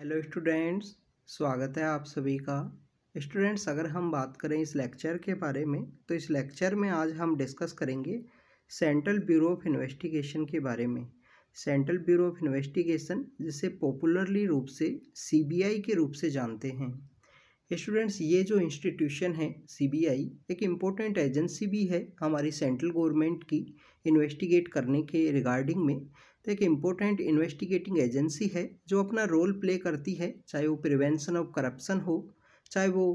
hello students स्वागत है आप सभी का स्टूडेंट्स अगर हम बात करें इस लेक्चर के बारे में तो इस लेक्चर में आज हम डिस्कस करेंगे सेंट्रल ब्यूरो ऑफ इन्वेस्टिगेशन के बारे में सेंट्रल ब्यूरो ऑफ इन्वेस्टिगेशन जिसे पॉपुलरली रूप से सीबीआई के रूप से जानते हैं स्टूडेंट्स ये जो इंस्टीट्यूशन है सी एक इम्पोर्टेंट एजेंसी भी है हमारी सेंट्रल गवर्नमेंट की इन्वेस्टिगेट करने के रिगार्डिंग में तो एक इम्पोर्टेंट इन्वेस्टिगेटिंग एजेंसी है जो अपना रोल प्ले करती है चाहे वो प्रिवेंशन ऑफ करप्शन हो चाहे वो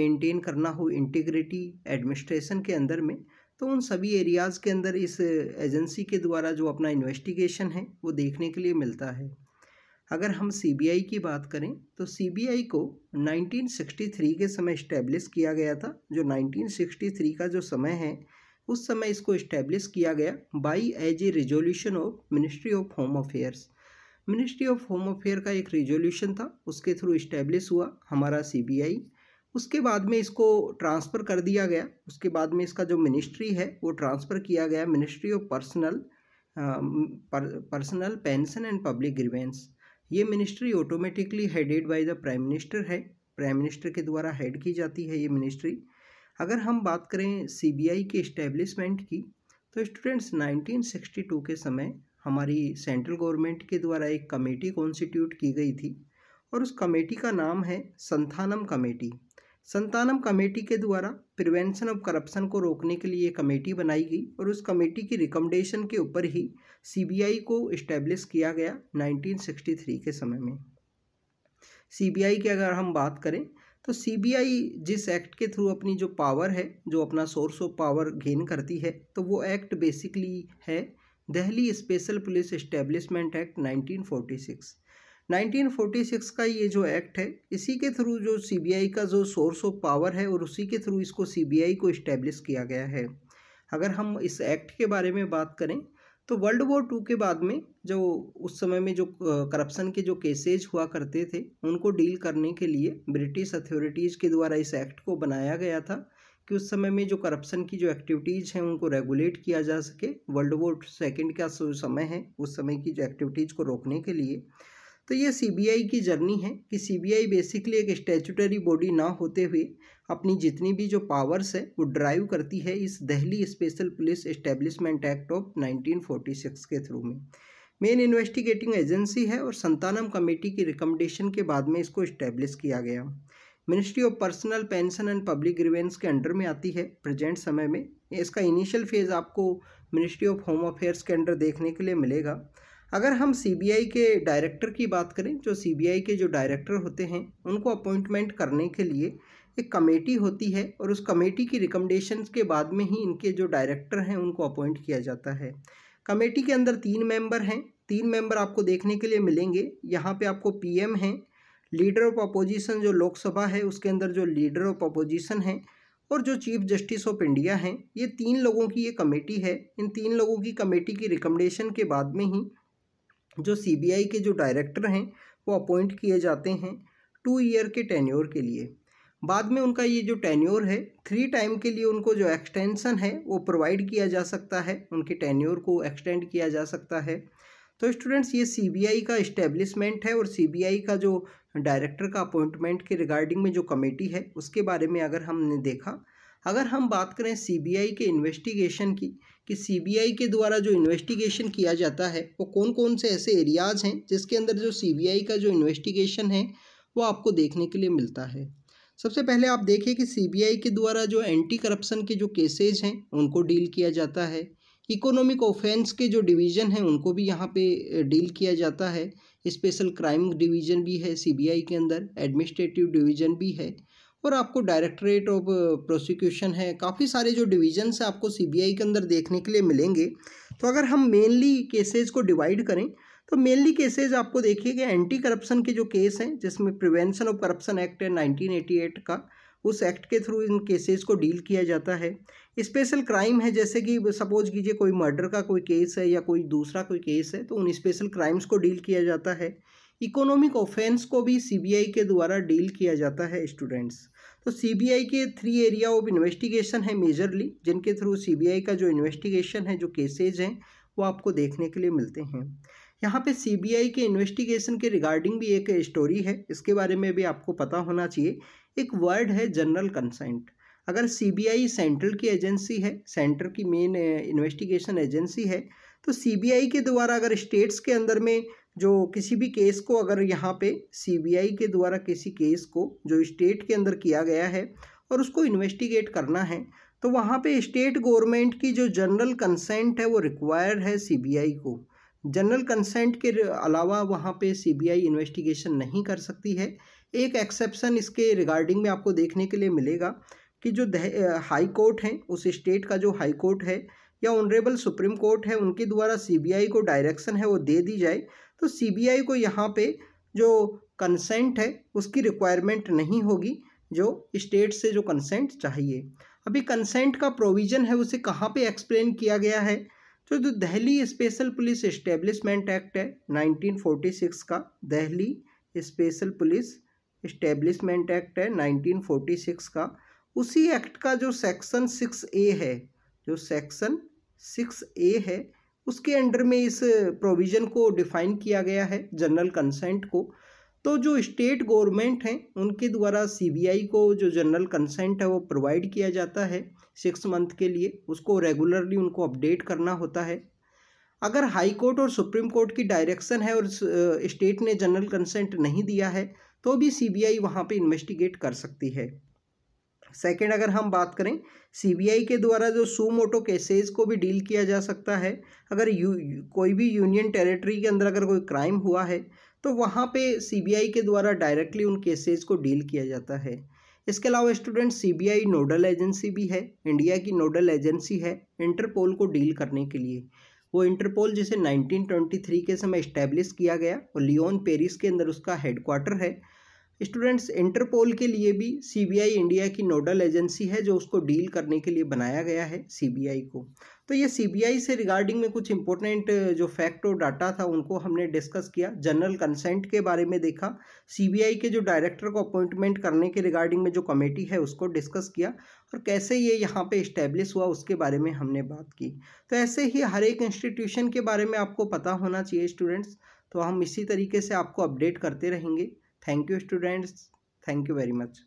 मेंटेन करना हो इंटीग्रिटी एडमिनिस्ट्रेशन के अंदर में तो उन सभी एरियाज़ के अंदर इस एजेंसी के द्वारा जो अपना इन्वेस्टिगेशन है वो देखने के लिए मिलता है अगर हम सीबीआई की बात करें तो सीबीआई को 1963 के समय इस्टेब्लिश किया गया था जो 1963 का जो समय है उस समय इसको इस्टेब्लिश किया गया by as a resolution of Ministry of Home Affairs Ministry of Home Affair का एक रिजोल्यूशन था उसके थ्रू इस्टेब्लिश हुआ हमारा सीबीआई उसके बाद में इसको ट्रांसफ़र कर दिया गया उसके बाद में इसका जो मिनिस्ट्री है वो ट्रांसफ़र किया गया Ministry of Personnel Personnel Pension and Public Grievances ये ministry automatically headed by the prime minister है प्राइम मिनिस्टर के द्वारा हेड की जाती है ये मिनिस्ट्री अगर हम बात करें सीबीआई के इस्टेब्लिशमेंट की तो स्टूडेंट्स 1962 के समय हमारी सेंट्रल गवर्नमेंट के द्वारा एक कमेटी कॉन्स्टिट्यूट की गई थी और उस कमेटी का नाम है संथानम कमेटी संतानम कमेटी के द्वारा प्रिवेंशन ऑफ करप्शन को रोकने के लिए कमेटी बनाई गई और उस कमेटी की रिकमेंडेशन के ऊपर ही सीबीआई को इस्टेब्लिश किया गया 1963 के समय में सीबीआई की अगर हम बात करें तो सीबीआई जिस एक्ट के थ्रू अपनी जो पावर है जो अपना सोर्स ऑफ पावर गेन करती है तो वो एक्ट बेसिकली है Delhi special police establishment act 1946 1946 का ये जो एक्ट है इसी के थ्रू जो सीबीआई का जो सोर्स ऑफ पावर है और उसी के थ्रू इसको सीबीआई को इस्टेब्लिश किया गया है अगर हम इस एक्ट के बारे में बात करें तो वर्ल्ड वॉर टू के बाद में जो उस समय में जो करप्शन के जो केसेज हुआ करते थे उनको डील करने के लिए ब्रिटिश अथॉरिटीज़ के द्वारा इस एक्ट को बनाया गया था कि उस समय में जो करप्शन की जो एक्टिविटीज़ हैं उनको रेगुलेट किया जा सके वर्ल्ड वॉर सेकेंड का समय है उस समय की जो एक्टिविटीज़ को रोकने के लिए तो ये सीबीआई की जर्नी है कि सीबीआई बेसिकली एक स्टेचुटरी बॉडी ना होते हुए अपनी जितनी भी जो पावर्स है वो ड्राइव करती है इस Delhi special police establishment act of nineteen के थ्रू में मेन इन्वेस्टिगेटिंग एजेंसी है और संतानम कमेटी की रिकमेंडेशन के बाद में इसको इस्टेब्लिश किया गया Ministry of Personnel Pension and Public Grievances के अंडर में आती है प्रेजेंट समय में इसका इनिशियल फेज़ आपको मिनिस्ट्री ऑफ होम अफेयर्स के अंडर देखने के लिए मिलेगा अगर हम सीबीआई के डायरेक्टर की बात करें जो सीबीआई के जो डायरेक्टर होते हैं उनको अपॉइंटमेंट करने के लिए एक कमेटी होती है और उस कमेटी की रिकमेंडेशन के बाद में ही इनके जो डायरेक्टर हैं उनको अपॉइंट किया जाता है कमेटी के अंदर तीन मेंबर हैं तीन मेंबर आपको देखने के लिए मिलेंगे यहाँ पे आपको पीएम हैं लीडर ऑफ अपोजिशन जो लोकसभा है उसके अंदर जो लीडर ऑफ अपोजिशन है और जो चीफ जस्टिस ऑफ इंडिया हैं ये तीन लोगों की ये कमेटी है इन तीन लोगों की कमेटी की रिकमेंडेशन के बाद में ही जो सीबीआई के जो डायरेक्टर हैं वो अपॉइंट किए जाते हैं टू ईयर के टेन्योर के लिए बाद में उनका ये जो टेन्योर है थ्री टाइम के लिए उनको जो एक्सटेंसन है वो प्रोवाइड किया जा सकता है उनके टेन्योर को एक्सटेंड किया जा सकता है तो स्टूडेंट्स ये सीबीआई का इस्टेब्लिशमेंट है और सीबीआई का जो डायरेक्टर का अपॉइंटमेंट के रिगार्डिंग में जो कमेटी है उसके बारे में अगर हमने देखा अगर हम बात करें सीबीआई के इन्वेस्टिगेशन की कि सीबीआई के द्वारा जो इन्वेस्टिगेशन किया जाता है वो कौन कौन से ऐसे एरियाज़ हैं जिसके अंदर जो सीबीआई का जो इन्वेस्टिगेशन है वो आपको देखने के लिए मिलता है सबसे पहले आप देखें कि सीबीआई के द्वारा जो एंटी करप्शन के जो केसेज हैं उनको डील किया जाता है इकोनॉमिक ऑफेंस के जो डिवीज़न हैं उनको भी यहाँ पे डील किया जाता है स्पेशल क्राइम डिवीज़न भी है सीबीआई के अंदर एडमिनिस्ट्रेटिव डिवीज़न भी है और आपको डायरेक्टरेट ऑफ प्रोसिक्यूशन है काफ़ी सारे जो डिविजन्स है आपको सीबीआई के अंदर देखने के लिए मिलेंगे तो अगर हम मेनली केसेज को डिवाइड करें तो मेनली केसेज आपको देखिए कि एंटी करप्शन के जो केस हैं जिसमें प्रिवेंशन ऑफ करप्शन एक्ट है नाइनटीन का उस एक्ट के थ्रू इन केसेस को डील किया जाता है स्पेशल क्राइम है जैसे कि सपोज कीजिए कोई मर्डर का कोई केस है या कोई दूसरा कोई केस है तो उन स्पेशल क्राइम्स को डील किया जाता है इकोनॉमिक ऑफेंस को भी सीबीआई के द्वारा डील किया जाता है स्टूडेंट्स तो सीबीआई के थ्री एरिया ऑफ इन्वेस्टिगेशन है मेजरली जिनके थ्रू सीबीआई का जो इन्वेस्टिगेशन है जो केसेज हैं वो आपको देखने के लिए मिलते हैं यहाँ पे सीबीआई के इन्वेस्टिगेशन के रिगार्डिंग भी एक स्टोरी है इसके बारे में भी आपको पता होना चाहिए एक वर्ड है जनरल कंसेंट अगर सीबीआई सेंट्रल की एजेंसी है सेंटर की मेन इन्वेस्टिगेशन एजेंसी है तो सीबीआई के द्वारा अगर स्टेट्स के अंदर में जो किसी भी केस को अगर यहाँ पे सीबीआई के द्वारा किसी केस को जो स्टेट के अंदर किया गया है और उसको इन्वेस्टिगेट करना है तो वहाँ पे स्टेट गवर्नमेंट की जो जनरल कंसेंट है वो रिक्वायर्ड है सीबीआई को जनरल कंसेंट के अलावा वहाँ पे सीबीआई इन्वेस्टिगेशन नहीं कर सकती है एक एक्सेप्शन इसके रिगार्डिंग में आपको देखने के लिए मिलेगा कि जो हाई कोर्ट हैं उस स्टेट का जो हाई कोर्ट है या ऑनरेबल सुप्रीम कोर्ट है उनके द्वारा सीबीआई को डायरेक्शन है वो दे दी जाए तो सीबीआई को यहाँ पे जो कंसेंट है उसकी रिक्वायरमेंट नहीं होगी जो स्टेट से जो कंसेंट चाहिए अभी कंसेंट का प्रोविज़न है उसे कहाँ पे एक्सप्लेन किया गया है तो जो दहली स्पेशल पुलिस इस्टेब्लिशमेंट एक्ट है 1946 का दहली स्पेशल पुलिस इस्टेब्लिशमेंट एक्ट है 1946 का उसी एक्ट का जो सेक्शन सिक्स ए है जो सेक्शन सिक्स ए है उसके अंडर में इस प्रोविज़न को डिफ़ाइन किया गया है जनरल कंसेंट को तो जो स्टेट गवर्नमेंट हैं उनके द्वारा सीबीआई को जो जनरल कंसेंट है वो प्रोवाइड किया जाता है सिक्स मंथ के लिए उसको रेगुलरली उनको अपडेट करना होता है अगर हाई कोर्ट और सुप्रीम कोर्ट की डायरेक्शन है और स्टेट ने जनरल कंसेंट नहीं दिया है तो भी सीबीआई वहाँ पर इन्वेस्टिगेट कर सकती है सेकंड अगर हम बात करें सीबीआई के द्वारा जो सू मोटो केसेज को भी डील किया जा सकता है अगर यू कोई भी यूनियन टेरिटरी के अंदर अगर कोई क्राइम हुआ है तो वहाँ पे सीबीआई के द्वारा डायरेक्टली उन केसेज को डील किया जाता है इसके अलावा स्टूडेंट सीबीआई नोडल एजेंसी भी है इंडिया की नोडल एजेंसी है इंटरपोल को डील करने के लिए वो इंटरपोल जिसे 1923 के समय इस्टेब्लिश किया गया और लियोन पेरिस के अंदर उसका हेडक्वार्टर है स्टूडेंट्स इंटरपोल के लिए भी सीबीआई इंडिया की नोडल एजेंसी है जो उसको डील करने के लिए बनाया गया है सीबीआई को तो ये सीबीआई से रिगार्डिंग में कुछ इंपॉर्टेंट जो फैक्ट और डाटा था उनको हमने डिस्कस किया जनरल कंसेंट के बारे में देखा सीबीआई के जो डायरेक्टर को अपॉइंटमेंट करने के रिगार्डिंग में जो कमेटी है उसको डिस्कस किया और कैसे ये यहाँ पे इस्टेब्लिश हुआ उसके बारे में हमने बात की तो ऐसे ही हर एक इंस्टीट्यूशन के बारे में आपको पता होना चाहिए स्टूडेंट्स तो हम इसी तरीके से आपको अपडेट करते रहेंगे thank you students thank you very much